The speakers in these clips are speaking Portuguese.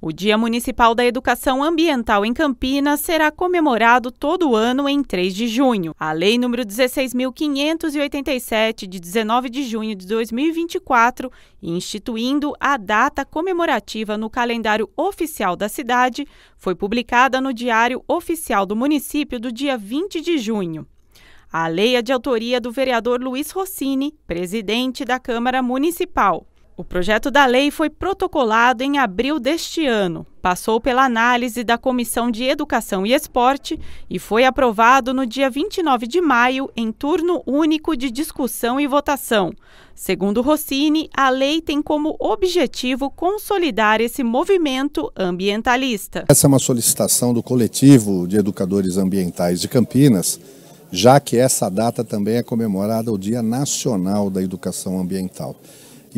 O Dia Municipal da Educação Ambiental em Campinas será comemorado todo ano em 3 de junho. A Lei nº 16.587, de 19 de junho de 2024, instituindo a data comemorativa no calendário oficial da cidade, foi publicada no Diário Oficial do Município do dia 20 de junho. A lei é de autoria do vereador Luiz Rossini, presidente da Câmara Municipal. O projeto da lei foi protocolado em abril deste ano, passou pela análise da Comissão de Educação e Esporte e foi aprovado no dia 29 de maio em turno único de discussão e votação. Segundo Rossini, a lei tem como objetivo consolidar esse movimento ambientalista. Essa é uma solicitação do coletivo de educadores ambientais de Campinas, já que essa data também é comemorada o Dia Nacional da Educação Ambiental.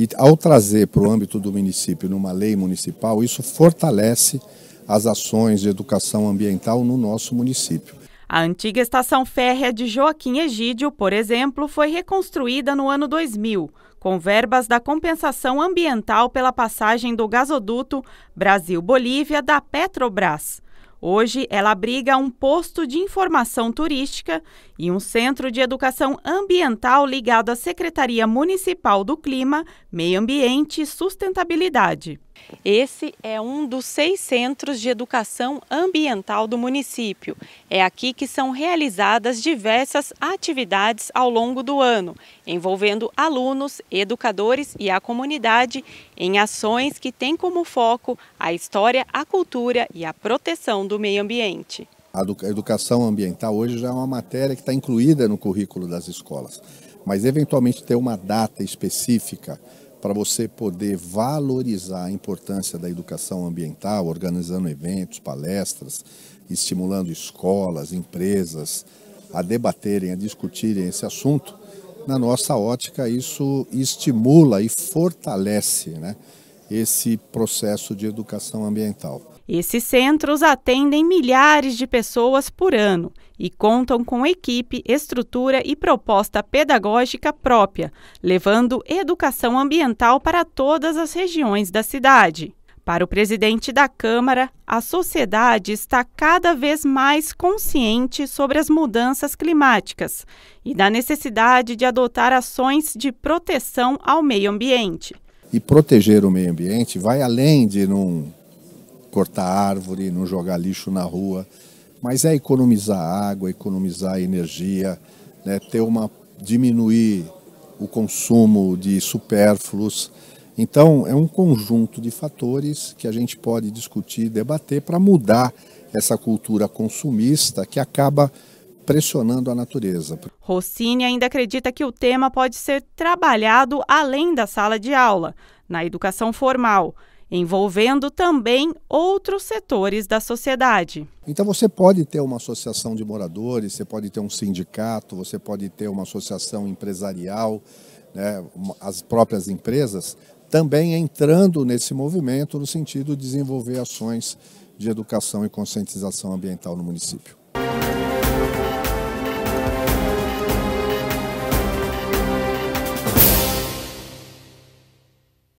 E ao trazer para o âmbito do município, numa lei municipal, isso fortalece as ações de educação ambiental no nosso município. A antiga estação férrea de Joaquim Egídio, por exemplo, foi reconstruída no ano 2000, com verbas da compensação ambiental pela passagem do gasoduto Brasil-Bolívia da Petrobras. Hoje, ela abriga um posto de informação turística e um centro de educação ambiental ligado à Secretaria Municipal do Clima, Meio Ambiente e Sustentabilidade. Esse é um dos seis centros de educação ambiental do município. É aqui que são realizadas diversas atividades ao longo do ano, envolvendo alunos, educadores e a comunidade em ações que têm como foco a história, a cultura e a proteção do meio ambiente. A educação ambiental hoje já é uma matéria que está incluída no currículo das escolas, mas eventualmente ter uma data específica para você poder valorizar a importância da educação ambiental, organizando eventos, palestras, estimulando escolas, empresas a debaterem, a discutirem esse assunto, na nossa ótica, isso estimula e fortalece né, esse processo de educação ambiental. Esses centros atendem milhares de pessoas por ano e contam com equipe, estrutura e proposta pedagógica própria, levando educação ambiental para todas as regiões da cidade. Para o presidente da Câmara, a sociedade está cada vez mais consciente sobre as mudanças climáticas e da necessidade de adotar ações de proteção ao meio ambiente. E proteger o meio ambiente vai além de, num, cortar árvore, não jogar lixo na rua, mas é economizar água, economizar energia, né, ter uma diminuir o consumo de supérfluos. Então, é um conjunto de fatores que a gente pode discutir, debater para mudar essa cultura consumista que acaba pressionando a natureza. Rossini ainda acredita que o tema pode ser trabalhado além da sala de aula, na educação formal envolvendo também outros setores da sociedade. Então você pode ter uma associação de moradores, você pode ter um sindicato, você pode ter uma associação empresarial, né, as próprias empresas também entrando nesse movimento no sentido de desenvolver ações de educação e conscientização ambiental no município.